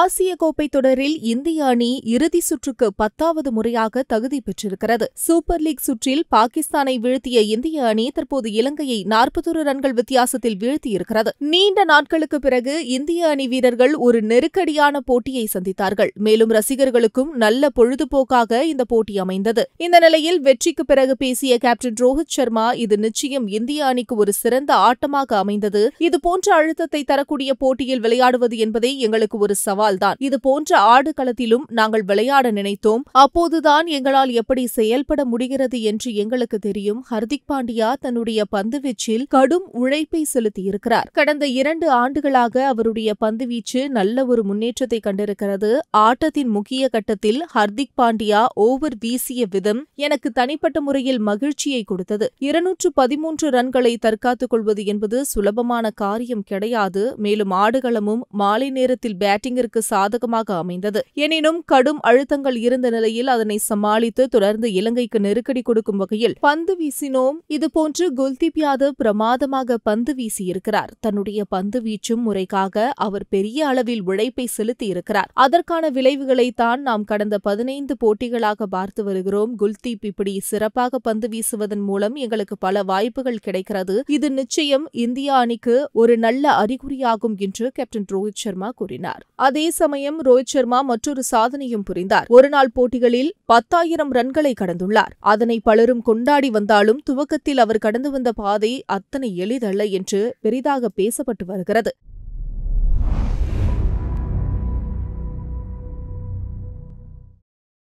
ஆசிய கோப்பை தொடரில் இந்திய அணி இறுதி சுற்றுக்கு பத்தாவது முறையாக தகுதி பெற்றிருக்கிறது சூப்பர் லீக் சுற்றில் பாகிஸ்தானை வீழ்த்திய இந்திய அணி தற்போது இலங்கையை நாற்பத்தொரு ரன்கள் வித்தியாசத்தில் வீழ்த்தியிருக்கிறது நீண்ட நாட்களுக்கு பிறகு இந்திய அணி வீரர்கள் ஒரு நெருக்கடியான போட்டியை சந்தித்தார்கள் மேலும் ரசிகர்களுக்கும் நல்ல பொழுதுபோக்காக இந்த போட்டி அமைந்தது இந்த நிலையில் வெற்றிக்கு பிறகு பேசிய கேப்டன் ரோஹித் சர்மா இது நிச்சயம் இந்திய அணிக்கு ஒரு சிறந்த ஆட்டமாக அமைந்தது இதுபோன்ற அழுத்தத்தை தரக்கூடிய போட்டியில் விளையாடுவது என்பதே எங்களுக்கு ஒரு சவால்தான் இது போன்ற ஆடுகளத்திலும் நாங்கள் விளையாட நினைத்தோம் அப்போதுதான் எங்களால் எப்படி செயல்பட முடிகிறது என்று எங்களுக்கு தெரியும் ஹர்திக் பாண்டியா தன்னுடைய பந்துவீச்சில் கடும் உழைப்பை செலுத்தியிருக்கிறார் கடந்த இரண்டு ஆண்டுகளாக அவருடைய பந்துவீச்சு நல்ல ஒரு முன்னேற்றத்தை கண்டிருக்கிறது ஆட்டத்தின் முக்கிய கட்டத்தில் ஹர்திக் பாண்டியா ஓவர் வீசிய விதம் எனக்கு தனிப்பட்ட முறையில் மகிழ்ச்சியை கொடுத்தது இருநூற்று பதிமூன்று ரன்களை தற்காத்துக் கொள்வது என்பது சுலபமான காரியம் கிடையாது மேலும் ஆடுகளமும் மாலை நேரத்தில் பேட்டிங் கலைஞருக்கு சாதகமாக அமைந்தது எனினும் கடும் அழுத்தங்கள் இருந்த நிலையில் அதனை சமாளித்து தொடர்ந்து இலங்கைக்கு நெருக்கடி கொடுக்கும் வகையில் பந்து வீசினோம் இதுபோன்று குல்தீப் யாதவ் பிரமாதமாக பந்து வீசியிருக்கிறார் தன்னுடைய பந்து வீச்சும் முறைக்காக அவர் பெரிய அளவில் உழைப்பை செலுத்தியிருக்கிறார் அதற்கான விளைவுகளை தான் நாம் கடந்த பதினைந்து போட்டிகளாக பார்த்து வருகிறோம் குல்தீப் இப்படி சிறப்பாக பந்து வீசுவதன் மூலம் எங்களுக்கு பல வாய்ப்புகள் கிடைக்கிறது இது நிச்சயம் இந்திய அணிக்கு ஒரு நல்ல அறிகுறியாகும் என்று கேப்டன் ரோஹித் சர்மா கூறினார் அதே சமயம் ரோஹித் சர்மா மற்றொரு சாதனையும் புரிந்தார் ஒருநாள் போட்டிகளில் பத்தாயிரம் ரன்களை கடந்துள்ளார் அதனை பலரும் கொண்டாடி வந்தாலும் துவக்கத்தில் அவர் கடந்து வந்த பாதை அத்தனை எளிதல்ல என்று பெரிதாக பேசப்பட்டு வருகிறது